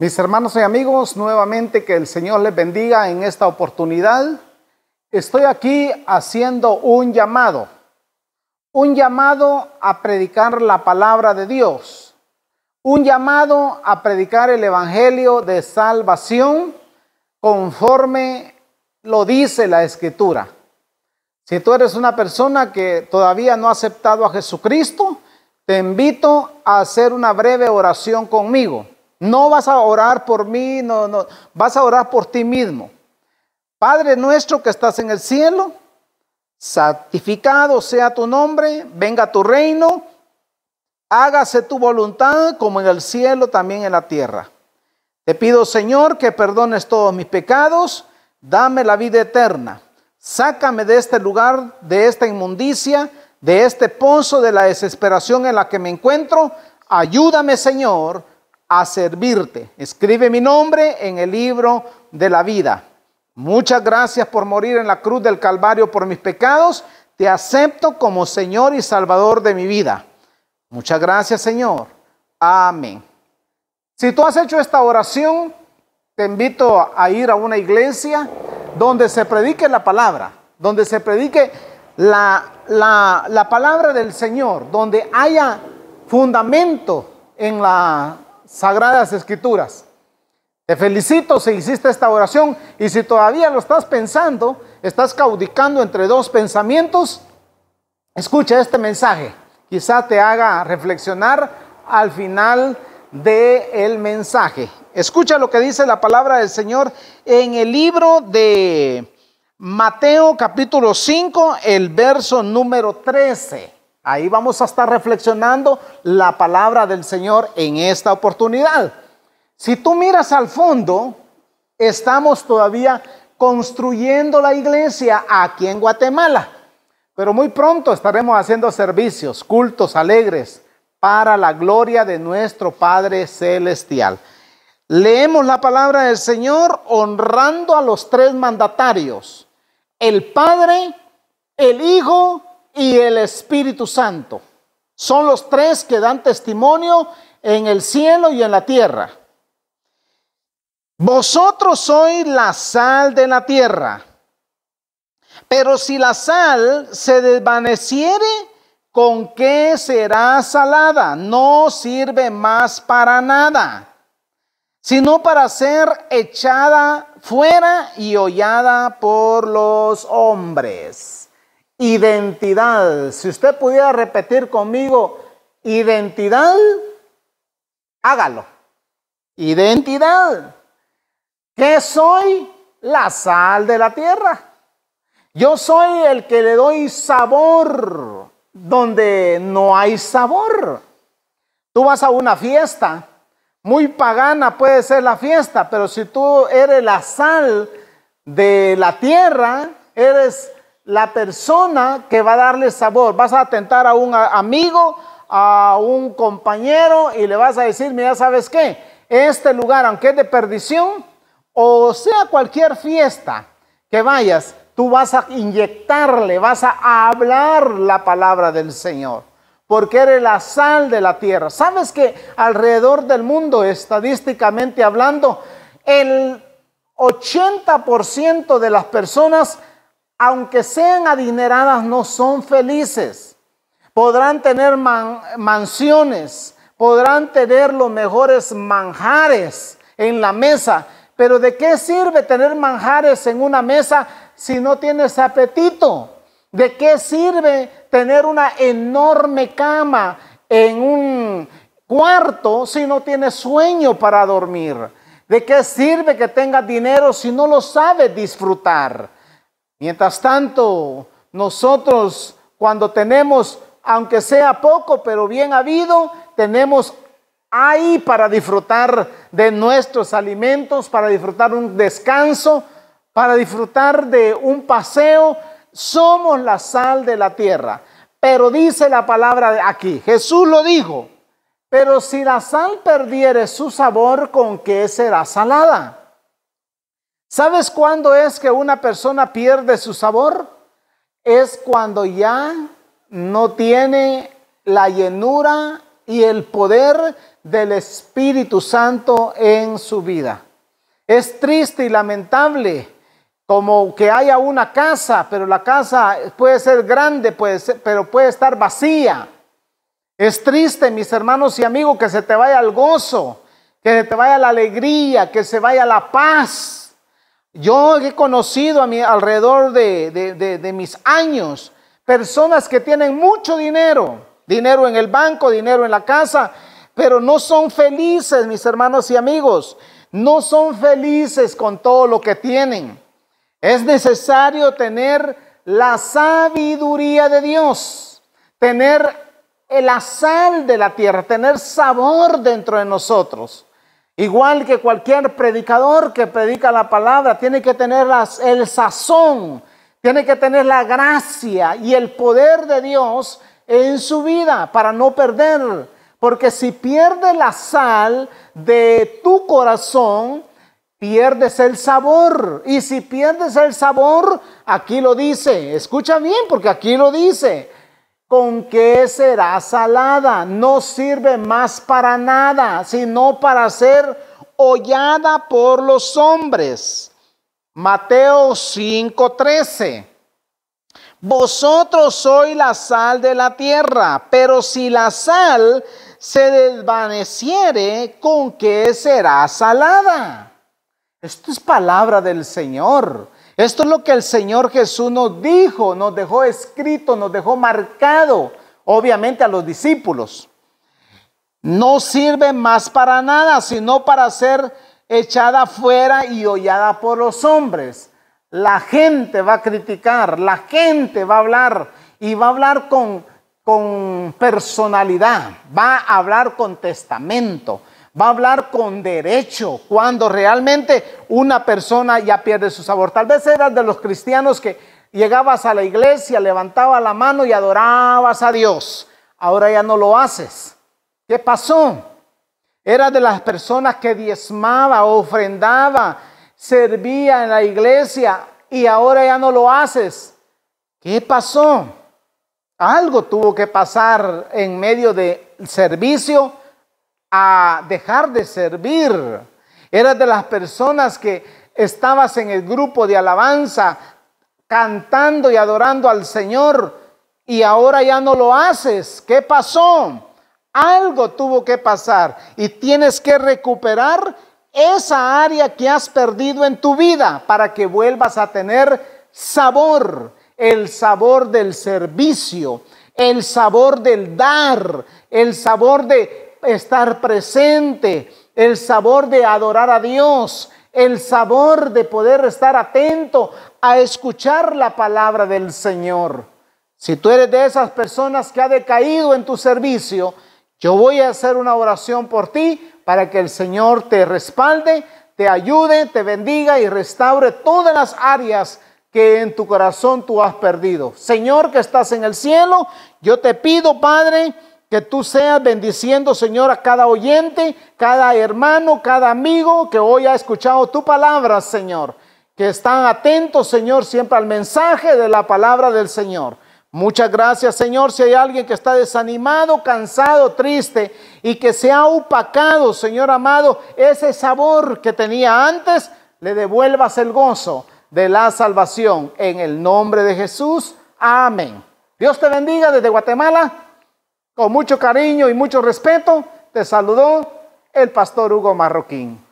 Mis hermanos y amigos, nuevamente que el Señor les bendiga en esta oportunidad. Estoy aquí haciendo un llamado, un llamado a predicar la palabra de Dios, un llamado a predicar el Evangelio de salvación conforme lo dice la Escritura. Si tú eres una persona que todavía no ha aceptado a Jesucristo, te invito a hacer una breve oración conmigo. No vas a orar por mí, no, no, vas a orar por ti mismo. Padre nuestro que estás en el cielo, santificado sea tu nombre, venga tu reino, hágase tu voluntad como en el cielo, también en la tierra. Te pido, Señor, que perdones todos mis pecados, dame la vida eterna, sácame de este lugar, de esta inmundicia, de este pozo de la desesperación en la que me encuentro, ayúdame, Señor a servirte. Escribe mi nombre en el libro de la vida. Muchas gracias por morir en la cruz del Calvario por mis pecados. Te acepto como Señor y Salvador de mi vida. Muchas gracias, Señor. Amén. Si tú has hecho esta oración, te invito a ir a una iglesia donde se predique la palabra, donde se predique la, la palabra del Señor, donde haya fundamento en la Sagradas Escrituras. Te felicito si hiciste esta oración y si todavía lo estás pensando, estás caudicando entre dos pensamientos, escucha este mensaje. Quizá te haga reflexionar al final del el mensaje. Escucha lo que dice la palabra del Señor en el libro de Mateo capítulo 5, el verso número 13. Ahí vamos a estar reflexionando la palabra del Señor en esta oportunidad. Si tú miras al fondo, estamos todavía construyendo la iglesia aquí en Guatemala, pero muy pronto estaremos haciendo servicios, cultos alegres para la gloria de nuestro Padre Celestial. Leemos la palabra del Señor honrando a los tres mandatarios, el Padre, el Hijo y el Espíritu Santo. Son los tres que dan testimonio en el cielo y en la tierra. Vosotros sois la sal de la tierra. Pero si la sal se desvaneciere, ¿con qué será salada? No sirve más para nada, sino para ser echada fuera y hollada por los hombres. Identidad. Si usted pudiera repetir conmigo, identidad, hágalo. Identidad. ¿Qué soy? La sal de la tierra. Yo soy el que le doy sabor donde no hay sabor. Tú vas a una fiesta, muy pagana puede ser la fiesta, pero si tú eres la sal de la tierra, eres la persona que va a darle sabor. Vas a atentar a un amigo, a un compañero y le vas a decir, mira, ¿sabes qué? Este lugar, aunque es de perdición, o sea cualquier fiesta que vayas, tú vas a inyectarle, vas a hablar la palabra del Señor, porque eres la sal de la tierra. ¿Sabes que alrededor del mundo, estadísticamente hablando, el 80% de las personas aunque sean adineradas, no son felices. Podrán tener mansiones, podrán tener los mejores manjares en la mesa, pero ¿de qué sirve tener manjares en una mesa si no tienes apetito? ¿De qué sirve tener una enorme cama en un cuarto si no tienes sueño para dormir? ¿De qué sirve que tengas dinero si no lo sabes disfrutar? Mientras tanto, nosotros cuando tenemos, aunque sea poco, pero bien habido, tenemos ahí para disfrutar de nuestros alimentos, para disfrutar un descanso, para disfrutar de un paseo. Somos la sal de la tierra. Pero dice la palabra aquí, Jesús lo dijo, pero si la sal perdiere su sabor, ¿con qué será salada? ¿Sabes cuándo es que una persona pierde su sabor? Es cuando ya no tiene la llenura y el poder del Espíritu Santo en su vida. Es triste y lamentable como que haya una casa, pero la casa puede ser grande, puede ser, pero puede estar vacía. Es triste, mis hermanos y amigos, que se te vaya el gozo, que se te vaya la alegría, que se vaya la paz yo he conocido a mi alrededor de, mis años personas que tienen mucho dinero, dinero en el banco, dinero en la casa, pero no son felices, mis hermanos y amigos, no son felices con todo lo que tienen. Es necesario tener la sabiduría de Dios, tener la sal de la tierra, tener sabor dentro de nosotros. Igual que cualquier predicador que predica la palabra, tiene que tener el sazón, tiene que tener la gracia y el poder de Dios en su vida para no perder. Porque si pierdes la sal de tu corazón, pierdes el sabor. Y si pierdes el sabor, aquí lo dice. Escucha bien porque aquí lo dice. ¿Con qué será salada? No sirve más para nada, sino para ser hollada por los hombres. Mateo 5:13. Vosotros sois la sal de la tierra, pero si la sal se desvaneciere, ¿con qué será salada? Esto es palabra del Señor. Esto es lo que el Señor Jesús nos dijo, nos dejó escrito, nos dejó marcado, obviamente a los discípulos. No sirve más para nada, sino para ser echada fuera y hollada por los hombres. La gente va a criticar, la gente va a hablar y va a hablar con, con personalidad, va a hablar con testamento va a hablar con derecho, cuando realmente una persona ya pierde su sabor. Tal vez eras de los cristianos que llegabas a la iglesia, levantabas la mano y adorabas a Dios. Ahora ya no lo haces. ¿Qué pasó? Era de las personas que diezmaba, ofrendaba, servía en la iglesia y ahora ya no lo haces. ¿Qué pasó? Algo tuvo que pasar en medio del servicio a dejar de servir. Eras de las personas que estabas en el grupo de alabanza cantando y adorando al Señor y ahora ya no lo haces. ¿Qué pasó? Algo tuvo que pasar y tienes que recuperar esa área que has perdido en tu vida para que vuelvas a tener sabor, el sabor del servicio, el sabor del dar, el sabor de estar presente, el sabor de adorar a Dios, el sabor de poder estar atento a escuchar la palabra del Señor. Si tú eres de esas personas que ha decaído en tu servicio, yo voy a hacer una oración por ti para que el Señor te respalde, te ayude, te bendiga y restaure todas las áreas que en tu corazón tú has perdido. Señor que estás en el cielo, yo te pido, Padre, que tú seas bendiciendo, Señor, a cada oyente, cada hermano, cada amigo que hoy ha escuchado tu palabra, Señor. Que están atentos, Señor, siempre al mensaje de la palabra del Señor. Muchas gracias, Señor. Si hay alguien que está desanimado, cansado, triste y que se ha opacado, Señor amado, ese sabor que tenía antes, le devuelvas el gozo de la salvación. En el nombre de Jesús. Amén. Dios te bendiga desde Guatemala. Con mucho cariño y mucho respeto, te saludó el pastor Hugo Marroquín.